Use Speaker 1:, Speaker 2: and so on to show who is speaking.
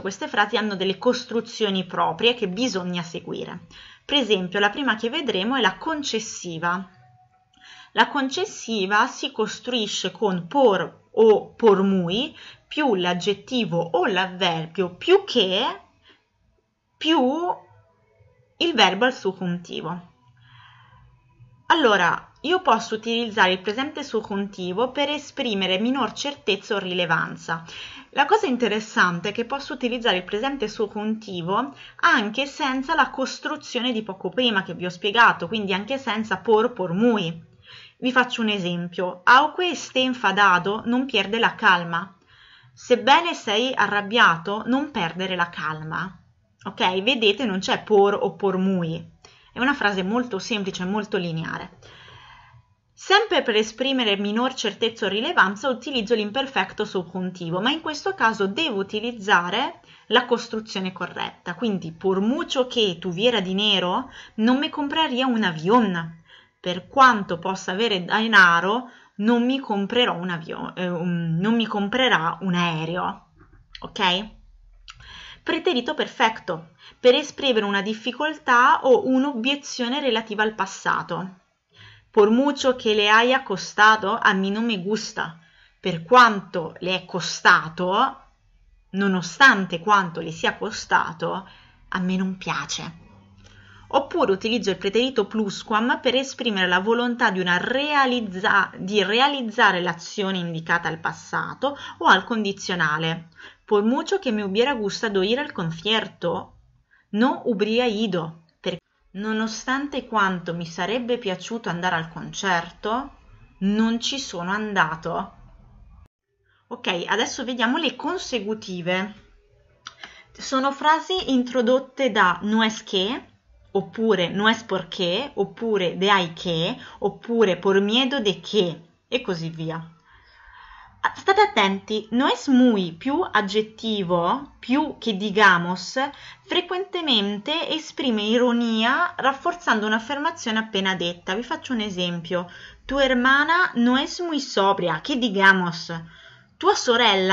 Speaker 1: queste frasi hanno delle costruzioni proprie che bisogna seguire. Per esempio, la prima che vedremo è la concessiva. La concessiva si costruisce con por o por muy più l'aggettivo o l'avverbio più che più il verbo al suo contivo. Allora, io posso utilizzare il presente soccontivo per esprimere minor certezza o rilevanza. La cosa interessante è che posso utilizzare il presente soccontivo anche senza la costruzione di poco prima che vi ho spiegato, quindi anche senza por, por muy. Vi faccio un esempio. Auque esté enfadado non pierde la calma. Sebbene sei arrabbiato, non perdere la calma. Ok? Vedete, non c'è por o por muy. È una frase molto semplice, molto lineare. Sempre per esprimere minor certezza o rilevanza utilizzo l'imperfetto subjuntivo, ma in questo caso devo utilizzare la costruzione corretta. Quindi, por mucho che di nero, non mi compraria un avion. Per quanto possa avere denaro, non mi, un avio, eh, un, non mi comprerà un aereo. Ok? Preterito perfetto per esprimere una difficoltà o un'obiezione relativa al passato por mucho che le haya costato, a me no me gusta. Per quanto le è costato, nonostante quanto le sia costato, a me non piace. Oppure utilizzo il preterito plusquam per esprimere la volontà di, realizza- di realizzare l'azione indicata al passato o al condizionale. Por mucho che me hubiera gustado ir al concierto, no hubiera ido nonostante quanto mi sarebbe piaciuto andare al concerto, non ci sono andato. Ok, adesso vediamo le consecutive. Sono frasi introdotte da no es que, oppure no es porque, oppure de hay que, oppure por miedo de que e così via. Ah, state attenti, no es muy più aggettivo più che digamos frequentemente esprime ironia rafforzando un'affermazione appena detta. Vi faccio un esempio. Tu hermana no es muy sobria, che digamos. Tua sorella